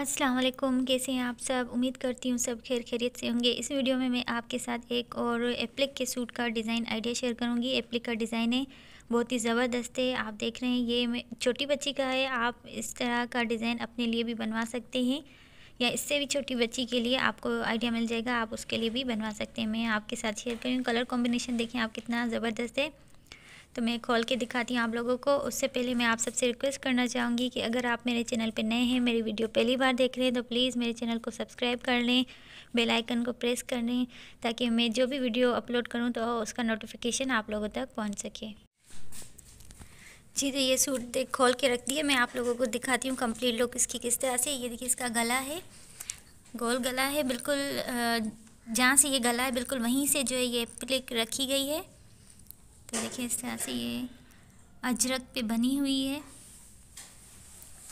अस्सलाम वालेकुम कैसे हैं आप सब उम्मीद करती हूँ सब खैर खैरियत से होंगे इस वीडियो में मैं आपके साथ एक और एप्लिक के सूट का डिज़ाइन आइडिया शेयर करूँगी एप्लिक का डिज़ाइन है बहुत ही ज़बरदस्त है आप देख रहे हैं ये छोटी बच्ची का है आप इस तरह का डिज़ाइन अपने लिए भी बनवा सकते हैं या इससे भी छोटी बच्ची के लिए आपको आइडिया मिल जाएगा आप उसके लिए भी बनवा सकते हैं मैं आपके साथ शेयर करूँ कलर कॉम्बिनेशन देखें आप कितना ज़बरदस्त है तो मैं खोल के दिखाती हूँ आप लोगों को उससे पहले मैं आप सबसे रिक्वेस्ट करना चाहूँगी कि अगर आप मेरे चैनल पर नए हैं मेरी वीडियो पहली बार देख रहे हैं तो प्लीज़ मेरे चैनल को सब्सक्राइब कर लें बेल आइकन को प्रेस कर लें ताकि मैं जो भी वीडियो अपलोड करूँ तो उसका नोटिफिकेशन आप लोगों तक पहुँच सके जी तो ये सूट देख खोल के रख दिए मैं आप लोगों को दिखाती हूँ कंप्लीट लुक इसकी किस तरह से ये देखिए इसका गला है गोल गला है बिल्कुल जहाँ से ये गला है बिल्कुल वहीं से जो है ये प्लिक रखी गई है तो देखिए इस तरह से ये अजरक पे बनी हुई है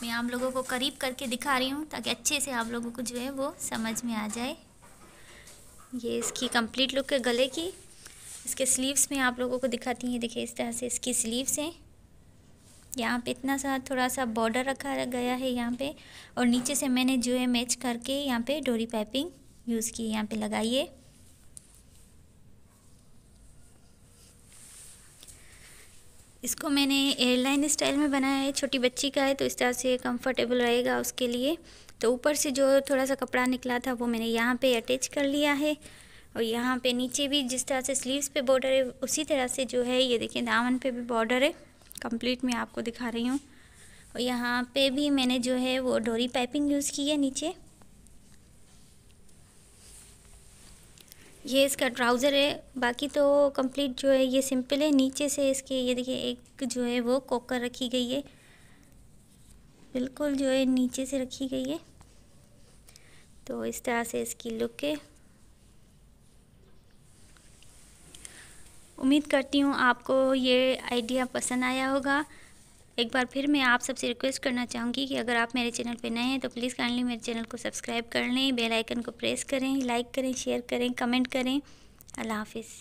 मैं आप लोगों को करीब करके दिखा रही हूँ ताकि अच्छे से आप लोगों को जो है वो समझ में आ जाए ये इसकी कंप्लीट लुक है गले की इसके स्लीव्स में आप लोगों को दिखाती हैं देखिए इस तरह से इसकी स्लीव्स हैं यहाँ पे इतना सा थोड़ा सा बॉर्डर रखा गया है यहाँ पे और नीचे से मैंने जो है मैच करके यहाँ पे डोरी पाइपिंग यूज़ की यहाँ पे लगाइए इसको मैंने एयरलाइन स्टाइल में बनाया है छोटी बच्ची का है तो इस तरह से कंफर्टेबल रहेगा उसके लिए तो ऊपर से जो थोड़ा सा कपड़ा निकला था वो मैंने यहाँ पे अटैच कर लिया है और यहाँ पे नीचे भी जिस तरह से स्लीव्स पे बॉर्डर है उसी तरह से जो है ये देखिए दामन पे भी बॉर्डर है कंप्लीट मैं आपको दिखा रही हूँ और यहाँ पर भी मैंने जो है वो डोरी पाइपिंग यूज़ की है नीचे ये इसका ट्राउज़र है बाकी तो कंप्लीट जो है ये सिंपल है नीचे से इसके ये देखिए एक जो है वो कोकर रखी गई है बिल्कुल जो है नीचे से रखी गई है तो इस तरह से इसकी लुक है उम्मीद करती हूँ आपको ये आइडिया पसंद आया होगा एक बार फिर मैं आप सबसे रिक्वेस्ट करना चाहूँगी कि अगर आप मेरे चैनल पर नए हैं तो प्लीज़ काइंडली मेरे चैनल को सब्सक्राइब कर लें बेलाइकन को प्रेस करें लाइक करें शेयर करें कमेंट करें अल्लाह हाफिज़